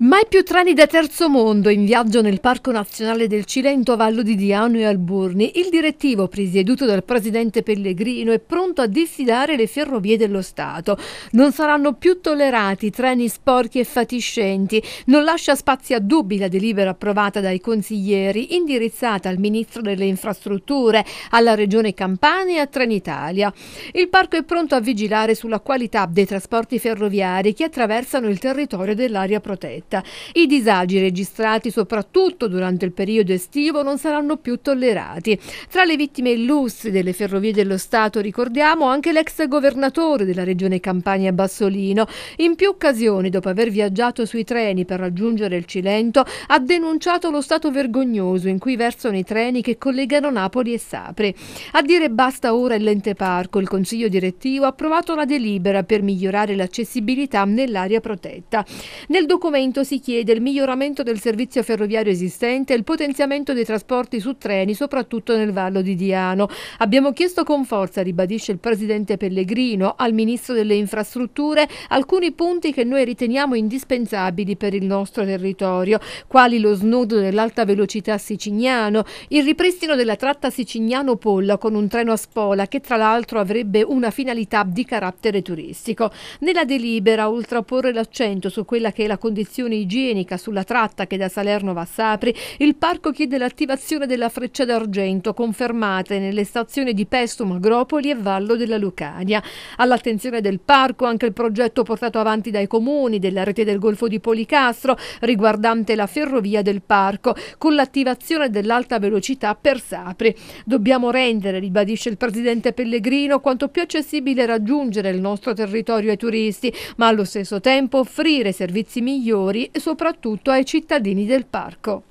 Mai più treni da terzo mondo in viaggio nel Parco Nazionale del Cilento a Vallo di Diano e Alburni. Il direttivo, presieduto dal presidente Pellegrino, è pronto a diffidare le ferrovie dello Stato. Non saranno più tollerati treni sporchi e fatiscenti. Non lascia spazio a dubbi la delibera approvata dai consiglieri, indirizzata al ministro delle infrastrutture, alla regione Campania e a Trenitalia. Il parco è pronto a vigilare sulla qualità dei trasporti ferroviari che attraversano il territorio dell'area protetta diretta. I disagi registrati soprattutto durante il periodo estivo non saranno più tollerati. Tra le vittime illustri delle ferrovie dello Stato ricordiamo anche l'ex governatore della regione Campania Bassolino. In più occasioni, dopo aver viaggiato sui treni per raggiungere il Cilento, ha denunciato lo stato vergognoso in cui versano i treni che collegano Napoli e Sapri. A dire basta ora il l'ente parco, il consiglio direttivo ha approvato la delibera per migliorare l'accessibilità nell'area protetta. Nel documento proposito si chiede il miglioramento del servizio ferroviario esistente e il potenziamento dei trasporti su treni, soprattutto nel Vallo di Diano. Abbiamo chiesto con forza, ribadisce il Presidente Pellegrino, al Ministro delle Infrastrutture alcuni punti che noi riteniamo indispensabili per il nostro territorio, quali lo snodo dell'alta velocità Sicignano, il ripristino della tratta Sicignano-Polla con un treno a spola che tra l'altro avrebbe una finalità di carattere turistico. Nella delibera, oltre a porre l'accento su quella che è la condizione segnalazione igienica sulla tratta che da Salerno va a Sapri, il parco chiede l'attivazione della freccia d'argento confermate nelle stazioni di Pestum, Agropoli e Vallo della Lucania. All'attenzione del parco anche il progetto portato avanti dai comuni della rete del Golfo di Policastro riguardante la ferrovia del parco con l'attivazione dell'alta velocità per Sapri. Dobbiamo rendere, ribadisce il presidente Pellegrino, quanto più accessibile raggiungere il nostro territorio ai turisti, ma allo stesso tempo offrire servizi migliori e soprattutto ai cittadini del parco.